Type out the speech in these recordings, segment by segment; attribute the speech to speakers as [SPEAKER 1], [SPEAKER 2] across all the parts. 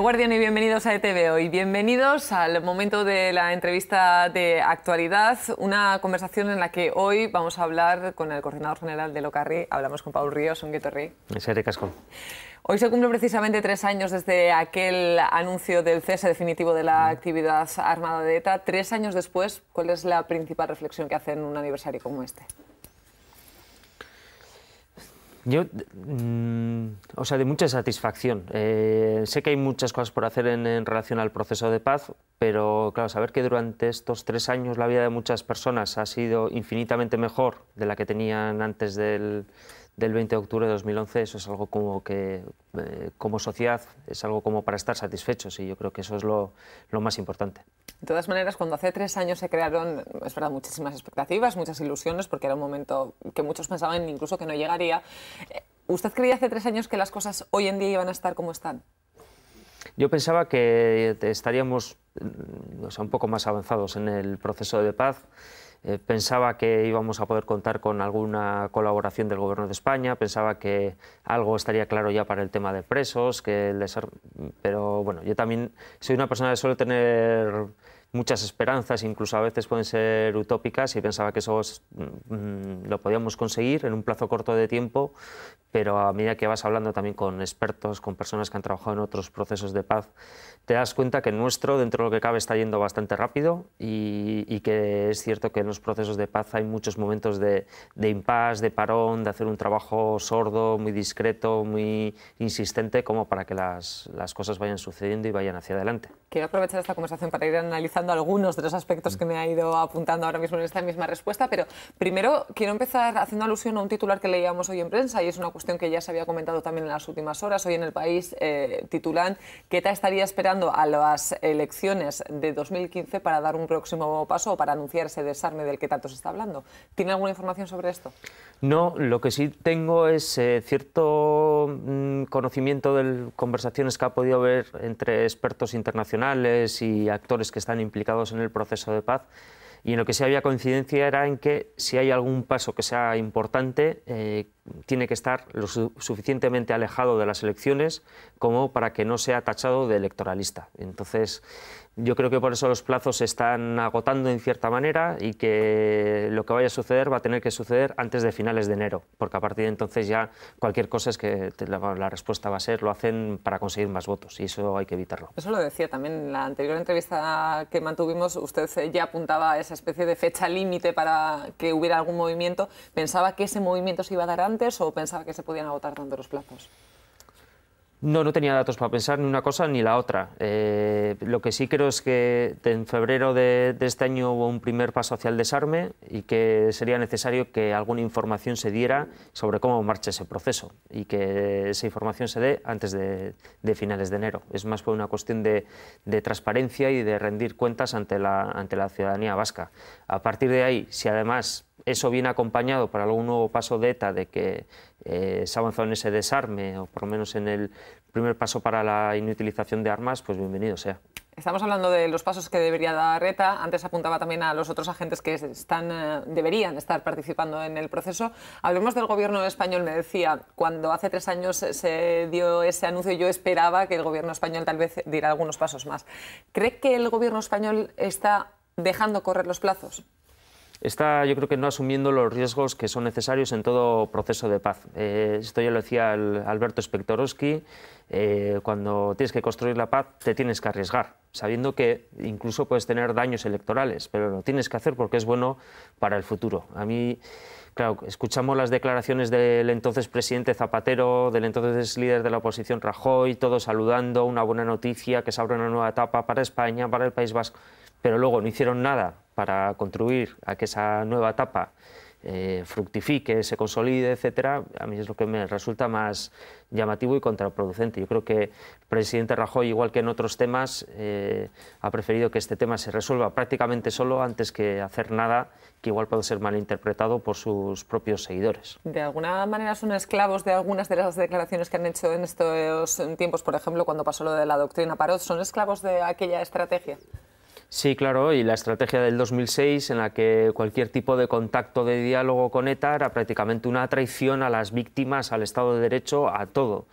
[SPEAKER 1] Guardián y bienvenidos a ETV hoy. Bienvenidos al momento de la entrevista de actualidad, una conversación en la que hoy vamos a hablar con el coordinador general de Locarri, hablamos con Paul Ríos, un guetorri. Casco. Hoy se cumplen precisamente tres años desde aquel anuncio del cese definitivo de la actividad armada de ETA. Tres años después, ¿cuál es la principal reflexión que hacen en un aniversario como este?
[SPEAKER 2] Yo, mm, o sea, de mucha satisfacción. Eh, sé que hay muchas cosas por hacer en, relación al proceso de paz, pero claro, saber que durante estos tres años la vida de muchas personas ha sido infinitamente mejor de la que tenían antes del, del 20 de octubre de 2011, eso es algo como que, eh, como sociedad, es algo como para estar satisfechos y yo creo que eso es lo, más importante.
[SPEAKER 1] De todas maneras, cuando hace tres años se crearon, es verdad, muchísimas expectativas, muchas ilusiones, porque era un momento que muchos pensaban incluso que no llegaría. Eh, ¿Usted creía hace tres años que las cosas hoy en día iban a estar como están?
[SPEAKER 2] Yo pensaba que eh, estaríamos mm, un poco más avanzados en el proceso de paz. Eh, pensaba que íbamos a poder contar con alguna colaboración del Gobierno de España, pensaba que algo estaría claro ya para el tema de presos, que les... pero bueno, yo también soy una persona que suele tener muchas esperanzas, incluso a veces pueden ser utópicas, y pensaba que eso mm, mm, lo podíamos conseguir en un plazo corto de tiempo, pero a medida que vas hablando también con expertos, con personas que han trabajado en otros procesos de paz, te das cuenta que el nuestro, dentro de lo que cabe, está yendo bastante rápido y, que es cierto que en los procesos de paz hay muchos momentos de, de impas, de parón, de hacer un trabajo sordo, muy discreto, muy insistente, como para que las, las cosas vayan sucediendo y vayan hacia adelante.
[SPEAKER 1] Quiero aprovechar esta conversación para ir analizando algunos de los aspectos que me ha ido apuntando ahora mismo en esta misma respuesta, pero primero quiero empezar haciendo alusión a un titular que leíamos hoy en prensa y es una cuestión que ya se había comentado también en las últimas horas. Hoy en el país eh, titulan que ETA estaría esperando a las elecciones de 2015 para dar un próximo paso o para anunciar ese desarme del que tanto se está hablando. ¿Tiene alguna información sobre esto?
[SPEAKER 2] No, lo que sí tengo es eh, cierto mm, conocimiento de conversaciones que ha podido haber entre expertos internacionales y actores que están implicados en el proceso de paz y en lo que sí había coincidencia era en que si hay algún paso que sea importante, eh, tiene que estar lo suficientemente alejado de las elecciones como para que no sea tachado de electoralista. Entonces, yo creo que por eso los plazos se están agotando en cierta manera y que lo que vaya a suceder va a tener que suceder antes de finales de enero, porque a partir de entonces ya cualquier cosa es que la, la, respuesta va a ser lo hacen para conseguir más votos y eso hay que evitarlo.
[SPEAKER 1] Eso lo decía también en la anterior entrevista que mantuvimos, usted ya apuntaba a esa especie de fecha límite para que hubiera algún movimiento. ¿Pensaba que ese movimiento se iba a dar antes o pensaba que se podían agotar tanto los plazos?
[SPEAKER 2] No, no tenía datos para pensar ni una cosa ni la otra. Eh, lo que sí creo es que en febrero de, este año hubo un primer paso hacia el desarme y que sería necesario que alguna información se diera sobre cómo marcha ese proceso y que esa información se dé antes de, finales de enero. Es más por una cuestión de, transparencia y de rendir cuentas ante la, ante la ciudadanía vasca. A partir de ahí, si además eso viene acompañado para algún nuevo paso de ETA de que eh, se ha en ese desarme o por lo menos en el primer paso para la inutilización de armas, pues bienvenido sea.
[SPEAKER 1] Estamos hablando de los pasos que debería dar ETA. Antes apuntaba también a los otros agentes que están, eh, deberían estar participando en el proceso. Hablemos del gobierno español. Me decía, cuando hace tres años se dio ese anuncio, yo esperaba que el gobierno español tal vez diera algunos pasos más. ¿Cree que el gobierno español está dejando correr los plazos?
[SPEAKER 2] está yo creo que no asumiendo los riesgos que son necesarios en todo proceso de paz. Eh, esto ya lo decía Alberto Spectorowski, eh, cuando tienes que construir la paz te tienes que arriesgar, sabiendo que incluso puedes tener daños electorales, pero lo tienes que hacer porque es bueno para el futuro. A mí, claro, escuchamos las declaraciones del entonces presidente Zapatero, del entonces líder de la oposición Rajoy, todos saludando, una buena noticia, que se abre una nueva etapa para España, para el País Vasco pero luego no hicieron nada para contribuir a que esa nueva etapa eh, fructifique, se consolide, etcétera, a mí es lo que me resulta más llamativo y contraproducente. Yo creo que el presidente Rajoy, igual que en otros temas, eh, ha preferido que este tema se resuelva prácticamente solo antes que hacer nada que igual puede ser malinterpretado por sus propios seguidores.
[SPEAKER 1] De alguna manera son esclavos de algunas de las declaraciones que han hecho en estos tiempos, por ejemplo, cuando pasó lo de la doctrina Parot, ¿son esclavos de aquella estrategia?
[SPEAKER 2] Sí, claro, y la estrategia del 2006 en la que cualquier tipo de contacto de diálogo con ETA era prácticamente una traición a las víctimas, al Estado de Derecho, a todo.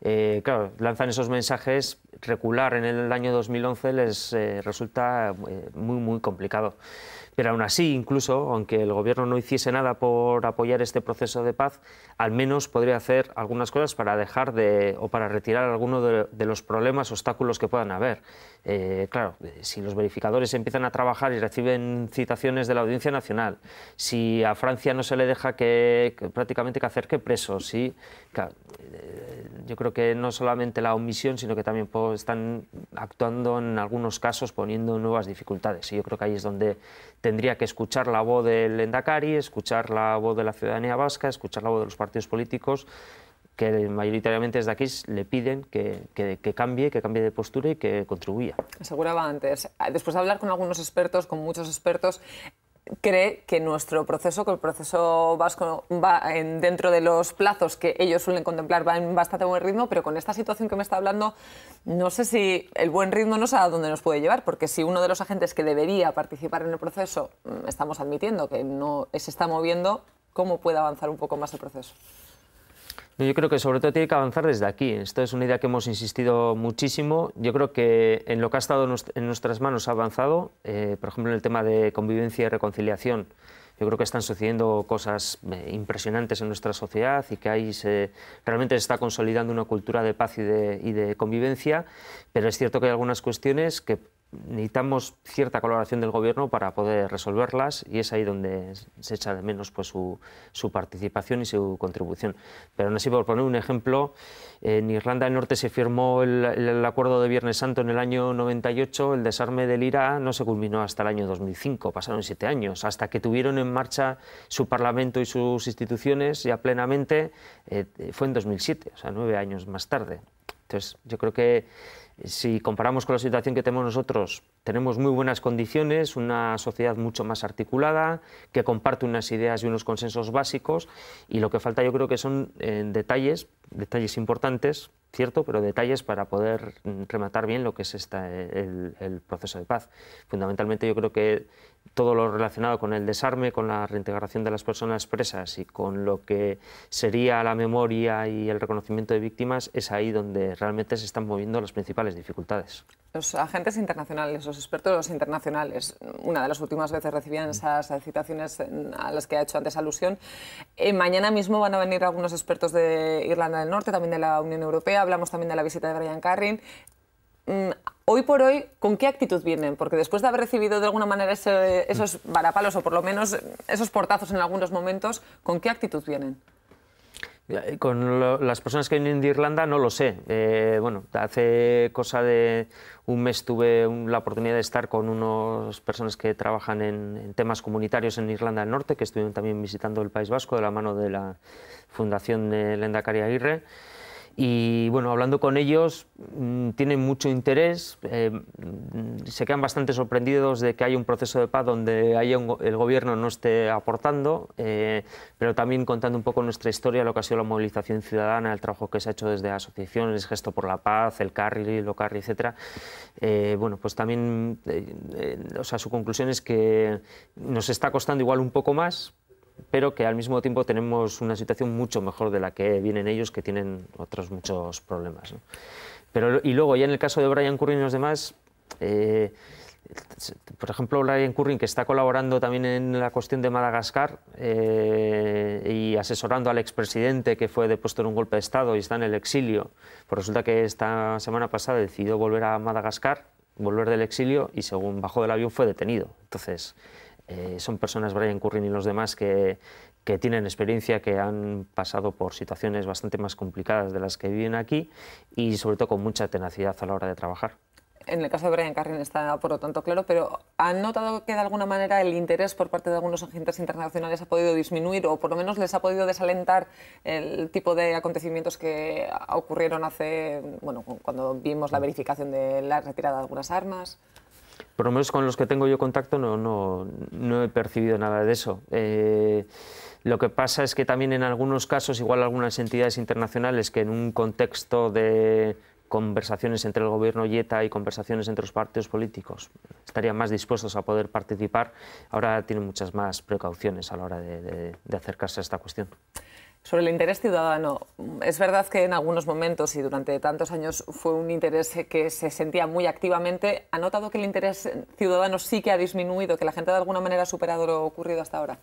[SPEAKER 2] Eh, claro, lanzan esos mensajes, regular. en el año 2011 les eh, resulta eh, muy, muy complicado. Pero aún así, incluso, aunque el gobierno no hiciese nada por apoyar este proceso de paz, al menos podría hacer algunas cosas para dejar de o para retirar alguno de, los problemas, obstáculos que puedan haber. Eh, claro, eh, si los verificadores empiezan a trabajar y reciben citaciones de la Audiencia Nacional, si a Francia no se le deja que, prácticamente que hacer que presos, sí, eh, yo creo que no solamente la omisión, sino que también están actuando en algunos casos poniendo nuevas dificultades. Y yo creo que ahí es donde tendría que escuchar la voz del Endacari, escuchar la voz de la ciudadanía vasca, escuchar la voz de los partidos políticos, que mayoritariamente desde aquí le piden que, cambie, que cambie de postura y que contribuya.
[SPEAKER 1] Aseguraba antes, después de hablar con algunos expertos, con muchos expertos, cree que nuestro proceso, que el proceso vasco va dentro de los plazos que ellos suelen contemplar, va en bastante buen ritmo, pero con esta situación que me está hablando, no sé si el buen ritmo no sé a dónde nos puede llevar, porque si uno de los agentes que debería participar en el proceso, mm, estamos admitiendo que no se está moviendo, ¿cómo puede avanzar un poco más el proceso?
[SPEAKER 2] Yo creo que sobre todo tiene que avanzar desde aquí. Esto es una idea que hemos insistido muchísimo. Yo creo que en lo que ha estado en nuestras manos ha avanzado, eh, por ejemplo, en el tema de convivencia y reconciliación. Yo creo que están sucediendo cosas eh, impresionantes en nuestra sociedad y que ahí realmente se está consolidando una cultura de paz y y de convivencia, pero es cierto que hay algunas cuestiones que necesitamos cierta colaboración del gobierno para poder resolverlas y es ahí donde se echa de menos pues, su, participación y su contribución. Pero aún así, por poner un ejemplo, en Irlanda del Norte se firmó el, acuerdo de Viernes Santo en el año 98, el desarme del IRA no se culminó hasta el año 2005, pasaron siete años, hasta que tuvieron en marcha su Parlamento y sus instituciones ya plenamente, eh, fue en 2007, o sea, nueve años más tarde. Entonces, yo creo que si comparamos con la situación que tenemos nosotros, tenemos muy buenas condiciones, una sociedad mucho más articulada, que comparte unas ideas y unos consensos básicos, y lo que falta yo creo que son eh, detalles, detalles importantes, cierto, pero detalles para poder mm, rematar bien lo que es eh, el, el, proceso de paz. Fundamentalmente yo creo que todo lo relacionado con el desarme, con la reintegración de las personas presas y con lo que sería la memoria y el reconocimiento de víctimas, es ahí donde realmente se están moviendo las principales dificultades.
[SPEAKER 1] Los agentes internacionales, los expertos internacionales, una de las últimas veces recibían esas citaciones a las que ha hecho antes alusión. Eh, mañana mismo van a venir algunos expertos de Irlanda del Norte, también de la Unión Europea, hablamos también de la visita de Brian Carrin. Mm, hoy por hoy, ¿con qué actitud vienen? Porque después de haber recibido de alguna manera esos mm. varapalos o por lo menos esos portazos en algunos momentos, ¿con qué actitud vienen?
[SPEAKER 2] Con las personas que vienen de Irlanda no lo sé. Eh, bueno, hace cosa de un mes tuve la oportunidad de estar con unas personas que trabajan en, temas comunitarios en Irlanda del Norte, que estuvieron también visitando el País Vasco de la mano de la Fundación de Lenda Cari Aguirre. Y bueno, hablando con ellos, mm, tienen mucho interés, eh, mm, se quedan bastante sorprendidos de que haya un proceso de paz donde el gobierno no esté aportando, eh, pero también contando un poco nuestra historia, lo que ha sido la movilización ciudadana, el trabajo que se ha hecho desde asociaciones, Gesto por la Paz, el Carly, lo Carly, etc. Eh, bueno, pues también, o sea, su conclusión es que nos está costando igual un poco más, pero que al mismo tiempo tenemos una situación mucho mejor de la que vienen ellos, que tienen otros muchos problemas. Pero, y luego, ya en el caso de Brian Curry y los demás, eh, por ejemplo, Brian Curry, que está colaborando también en la cuestión de Madagascar eh, y asesorando al expresidente que fue depuesto en un golpe de Estado y está en el exilio, pues resulta que esta semana pasada decidió volver a Madagascar, volver del exilio y según bajó del avión fue detenido. Entonces, eh, son personas, Brian Currin y los demás, que, que tienen experiencia, que han pasado por situaciones bastante más complicadas de las que viven aquí y sobre todo con mucha tenacidad a la hora de trabajar
[SPEAKER 1] en el caso de Brian Carrin está por lo tanto claro, pero ¿han notado que de alguna manera el interés por parte de algunos agentes internacionales ha podido disminuir o por lo menos les ha podido desalentar el tipo de acontecimientos que ocurrieron hace, bueno, cuando vimos la verificación de la retirada de algunas armas?
[SPEAKER 2] por lo menos con los que tengo yo contacto, no, he percibido nada de eso. Eh, lo que pasa es que también en algunos casos, igual algunas entidades internacionales que en un contexto de conversaciones entre el gobierno y ETA y conversaciones entre los partidos políticos estarían más dispuestos a poder participar, ahora tienen muchas más precauciones a la hora de acercarse a esta cuestión.
[SPEAKER 1] Sobre el interés ciudadano, es verdad que en algunos momentos y durante tantos años fue un interés que se sentía muy activamente. ¿Ha notado que el interés ciudadano sí que ha disminuido, que la gente de alguna manera ha superado lo ocurrido hasta ahora?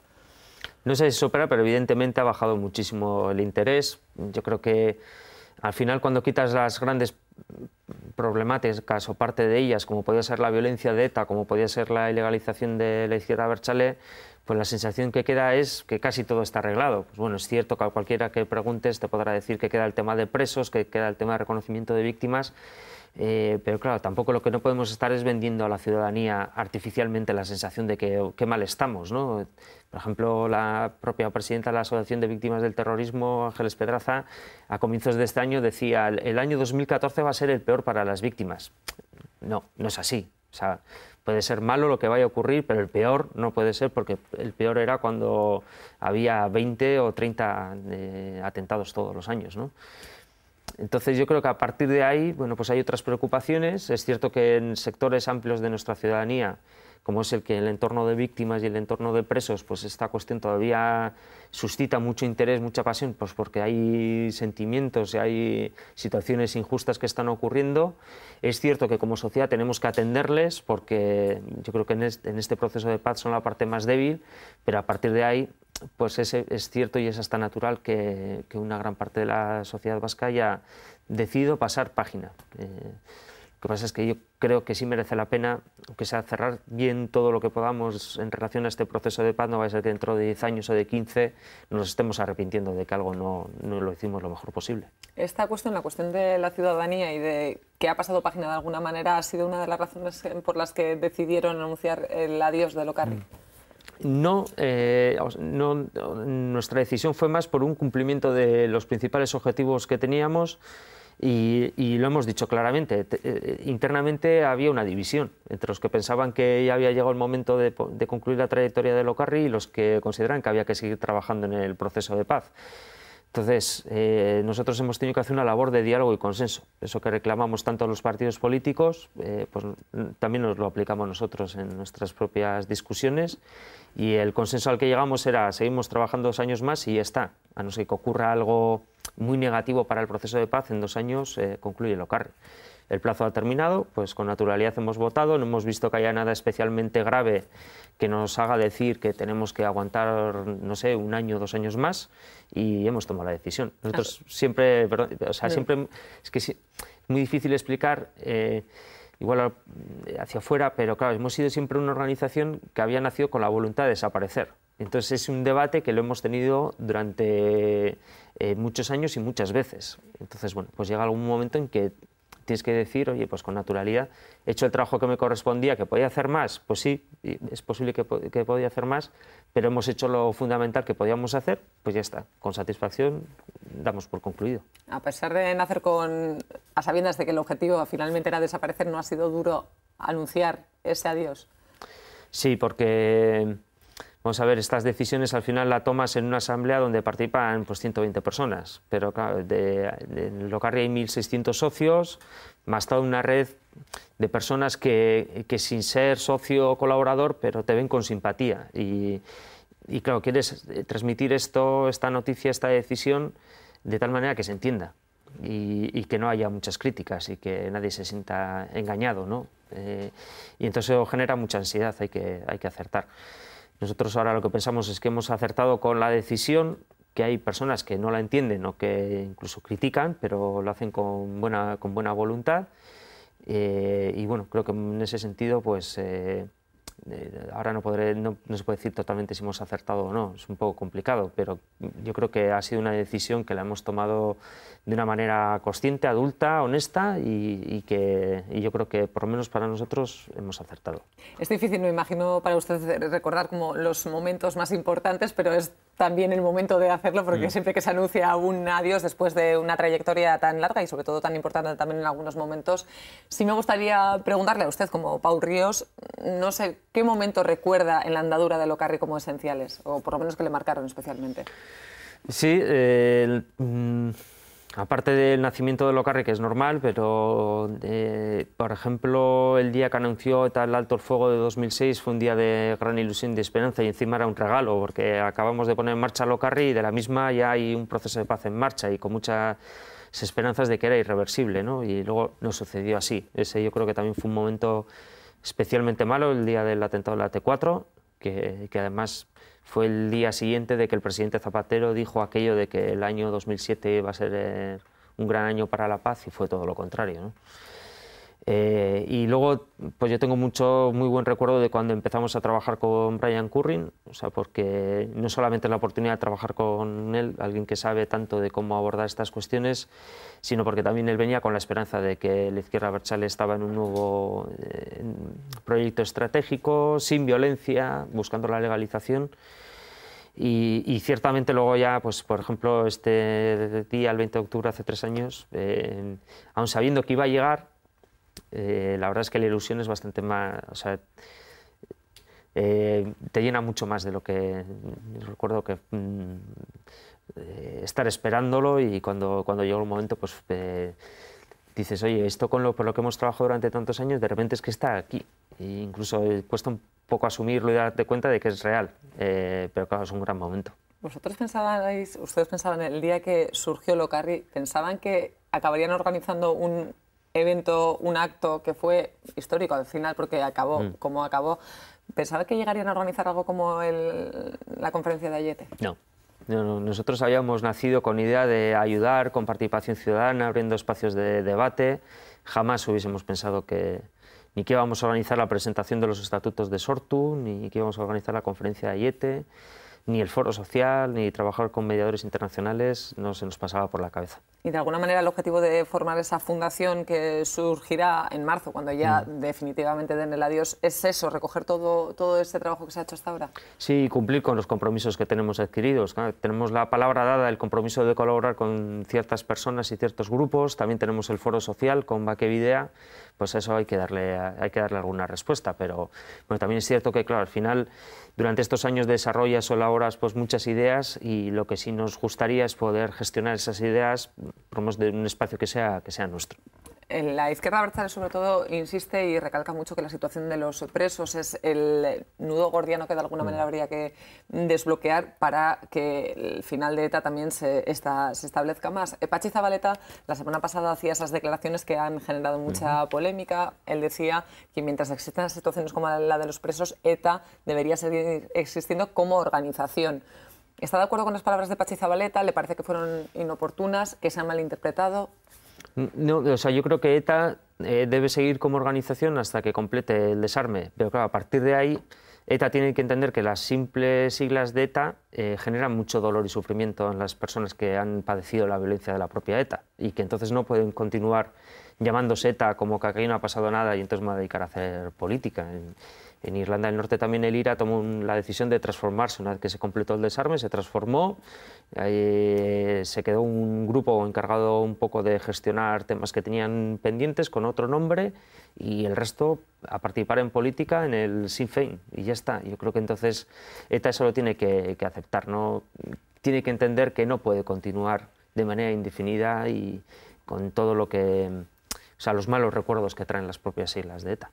[SPEAKER 2] No sé si supera, pero evidentemente ha bajado muchísimo el interés. Yo creo que al final cuando quitas las grandes problemáticas o parte de ellas, como podía ser la violencia de ETA, como podía ser la ilegalización de la izquierda Berchale, pues la sensación que queda es que casi todo está arreglado. Pues bueno, es cierto que a cualquiera que preguntes te podrá decir que queda el tema de presos, que queda el tema de reconocimiento de víctimas, eh, pero claro, tampoco lo que no podemos estar es vendiendo a la ciudadanía artificialmente la sensación de que qué mal estamos. ¿no? Por ejemplo, la propia presidenta de la Asociación de Víctimas del Terrorismo, Ángeles Pedraza, a comienzos de este año decía, el año 2014 va a ser el peor para las víctimas. No, no es así. O sea, puede ser malo lo que vaya a ocurrir, pero el peor no puede ser porque el peor era cuando había 20 o 30 eh, atentados todos los años. ¿no? Entonces yo creo que a partir de ahí, bueno, pues hay otras preocupaciones. Es cierto que en sectores amplios de nuestra ciudadanía, como es el que el entorno de víctimas y el entorno de presos, pues esta cuestión todavía suscita mucho interés, mucha pasión, pues porque hay sentimientos y hay situaciones injustas que están ocurriendo. Es cierto que como sociedad tenemos que atenderles porque yo creo que en este proceso de paz son la parte más débil, pero a partir de ahí pues es, cierto y es hasta natural que, una gran parte de la sociedad vasca haya decidido pasar página. Eh, lo que pasa es que yo creo que sí merece la pena, aunque sea cerrar bien todo lo que podamos en relación a este proceso de paz, no va a ser que dentro de 10 años o de 15 nos estemos arrepintiendo de que algo no, lo hicimos lo mejor posible.
[SPEAKER 1] Esta cuestión, la cuestión de la ciudadanía y de que ha pasado página de alguna manera, ha sido una de las razones por las que decidieron anunciar el adiós de Locarri. Mm.
[SPEAKER 2] Eh, no, nuestra decisión fue más por un cumplimiento de los principales objetivos que teníamos y, lo hemos dicho claramente. Eh, internamente había una división entre los que pensaban que ya había llegado el momento de, de concluir la trayectoria de Locarri y los que consideran que había que seguir trabajando en el proceso de paz. Entonces, eh, nosotros hemos tenido que hacer una labor de diálogo y consenso. Eso que reclamamos tanto a los partidos políticos, eh, pues, mm, también nos lo aplicamos nosotros en nuestras propias discusiones. Y el consenso al que llegamos era, seguimos trabajando dos años más y ya está. A no ser que ocurra algo muy negativo para el proceso de paz, en dos años eh, concluye lo carre. El plazo ha terminado, pues con naturalidad hemos votado, no hemos visto que haya nada especialmente grave que nos haga decir que tenemos que aguantar, no sé, un año, dos años más y hemos tomado la decisión. Nosotros siempre, o sea, siempre, es que es muy difícil explicar. Eh, igual hacia afuera, pero claro, hemos sido siempre una organización que había nacido con la voluntad de desaparecer. Entonces es un debate que lo hemos tenido durante eh, muchos años y muchas veces. Entonces, bueno, pues llega algún momento en que tienes que decir, oye, pues con naturalidad, he hecho el trabajo que me correspondía, que podía hacer más, pues sí, es posible que, que podía hacer más, pero hemos hecho lo fundamental que podíamos hacer, pues ya está, con satisfacción damos por concluido.
[SPEAKER 1] A pesar de nacer con, a sabiendas de que el objetivo finalmente era desaparecer, ¿no ha sido duro anunciar ese adiós?
[SPEAKER 2] Sí, porque Vamos a ver, estas decisiones al final las tomas en una asamblea donde participan pues, 120 personas, pero claro, de, de hay 1.600 socios, más toda una red de personas que, sin ser socio o colaborador, pero te ven con simpatía. Y, claro, quieres eh, transmitir esto, esta noticia, esta decisión, de tal manera que se entienda. Y, que no haya muchas críticas y que nadie se sienta engañado, ¿no? Eh, y entonces genera mucha ansiedad, hay que, hay que acertar. Nosotros ahora lo que pensamos es que hemos acertado con la decisión, que hay personas que no la entienden o que incluso critican, pero lo hacen con buena, con buena voluntad. Eh, y bueno, creo que en ese sentido, pues... Eh, eh, ahora no, podré, se puede decir totalmente si hemos acertado o no, es un poco complicado, pero yo creo que ha sido una decisión que la hemos tomado de una manera consciente, adulta, honesta y, que yo creo que por lo menos para nosotros hemos acertado.
[SPEAKER 1] Es difícil, me imagino, para usted recordar como los momentos más importantes, pero es también el momento de hacerlo, porque mm. siempre que se anuncia un adiós después de una trayectoria tan larga y sobre todo tan importante también en algunos momentos, sí me gustaría preguntarle a usted, como Paul Ríos, no sé, ¿qué momento recuerda en la andadura de Locarri como esenciales? O por lo menos que le marcaron especialmente.
[SPEAKER 2] Sí, mm, aparte del nacimiento de Locarri, que es normal, pero eh, por ejemplo el día que anunció tal alto el fuego de 2006 fue un día de gran ilusión, de esperanza y encima era un regalo, porque acabamos de poner en marcha Locarri y de la misma ya hay un proceso de paz en marcha y con muchas esperanzas de que era irreversible, ¿no? Y luego no sucedió así. Ese yo creo que también fue un momento especialmente malo, el día del atentado de la T4, que además fue el día siguiente de que el presidente Zapatero dijo aquello de que el año 2007 iba a ser eh, un gran año para la paz y fue todo lo contrario. ¿no? Eh, y luego, pues yo tengo mucho, muy buen recuerdo de cuando empezamos a trabajar con Brian Currin, o sea, porque no solamente la oportunidad de trabajar con él, alguien que sabe tanto de cómo abordar estas cuestiones, sino porque también él venía con la esperanza de que la izquierda Berchale estaba en un nuevo eh, proyecto estratégico, sin violencia, buscando la legalización. Y, ciertamente luego ya, pues por ejemplo, este día, el 20 de octubre, hace tres años, eh, aún sabiendo que iba a llegar, eh, la verdad es que la ilusión es bastante más... O sea, eh, te llena mucho más de lo que recuerdo que mm, estar esperándolo y cuando, cuando llega un momento pues eh, dices, oye, esto con lo, por lo que hemos trabajado durante tantos años, de repente es que está aquí. E incluso cuesta un poco asumirlo y darte cuenta de que es real, pero claro, es un gran momento.
[SPEAKER 1] ¿Vosotros pensabais, ustedes pensaban el día que surgió Locarri, pensaban que acabarían organizando un, evento, un acto que fue histórico al final porque acabó mm. como acabó. ¿pensabas que llegarían a organizar algo como la conferencia de Ayete?
[SPEAKER 2] No. Nosotros habíamos nacido con idea de ayudar, con participación ciudadana, abriendo espacios de debate. Jamás hubiésemos pensado que ni que íbamos a organizar la presentación de los estatutos de Sortu, ni que íbamos a organizar la conferencia de Ayete ni el foro social, ni trabajar con mediadores internacionales no se nos pasaba por la cabeza.
[SPEAKER 1] Y de alguna manera el objetivo de formar esa fundación que surgirá en marzo, cuando ya mm. definitivamente den el adiós, es eso, recoger todo, todo este trabajo que se ha hecho hasta ahora.
[SPEAKER 2] Sí, cumplir con los compromisos que tenemos adquiridos. tenemos la palabra dada, el compromiso de colaborar con ciertas personas y ciertos grupos, también tenemos el foro social con Baquevidea pues eso hay que darle, alguna respuesta. Pero bueno, también es cierto que, claro, al final, durante estos años desarrollas o elaboras pues, muchas ideas y lo que sí nos gustaría es poder gestionar esas ideas, por de un espacio que sea nuestro
[SPEAKER 1] la izquierda abertzale sobre todo insiste y recalca mucho que la situación de los presos es el nudo gordiano que de alguna mm. manera habría que desbloquear para que el final de ETA también se, se establezca más. Eh, Pachi Zabaleta la semana pasada hacía esas declaraciones que han generado mucha polémica. Él decía que mientras existan situaciones como la de los presos, ETA debería seguir existiendo como organización. ¿Está de acuerdo con las palabras de Pachi Zabaleta? ¿Le parece que fueron inoportunas, que se han malinterpretado?
[SPEAKER 2] No, o sea, yo creo que ETA eh, debe seguir como organización hasta que complete el desarme. Pero claro, a partir de ahí, ETA tiene que entender que las simples siglas de ETA eh, generan mucho dolor y sufrimiento en las personas que han padecido la violencia de la propia ETA y que entonces no pueden continuar llamándose ETA como que aquí no ha pasado nada y entonces me voy a dedicar a hacer política. En Irlanda del Norte también el IRA tomó la decisión de transformarse. Una vez que se completó el desarme, se transformó. Eh, se quedó un grupo encargado un poco de gestionar temas que tenían pendientes con otro nombre y el resto a participar en política en el Sinn Féin. Y ya está. Yo creo que entonces ETA eso lo tiene que, que aceptar. ¿no? Tiene que entender que no puede continuar de manera indefinida y con todo lo que. O sea, los malos recuerdos que traen las propias islas de ETA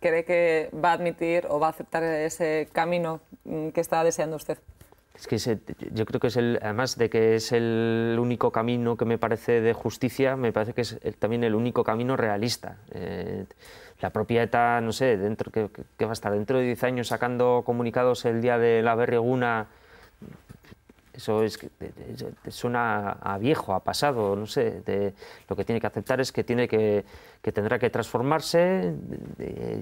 [SPEAKER 1] cree que va a admitir o va a aceptar ese camino mm, que está deseando usted?
[SPEAKER 2] Es que yo creo que es el, además de que es el único camino que me parece de justicia, me parece que es también el único camino realista. Eh, la propia no sé, dentro que, va a estar dentro de 10 años sacando comunicados el día de la berreguna, eso es, suena a viejo, a pasado, no sé. lo que tiene que aceptar es que tiene que que tendrá que transformarse,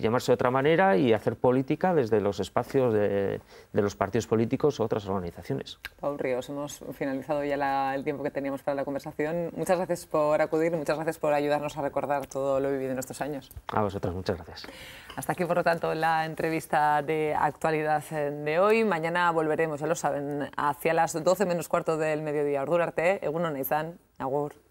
[SPEAKER 2] llamarse de otra manera y hacer política desde los espacios de, los partidos políticos o otras organizaciones.
[SPEAKER 1] Paul Ríos, hemos finalizado ya el tiempo que teníamos para la conversación. Muchas gracias por acudir, muchas gracias por ayudarnos a recordar todo lo vivido en estos años.
[SPEAKER 2] A vosotras, muchas gracias.
[SPEAKER 1] Hasta aquí, por lo tanto, la entrevista de actualidad eh, de hoy. Mañana volveremos, ya lo saben, hacia las 12 menos cuarto del mediodía. Ordurarte, Eguno Neizan, Agur.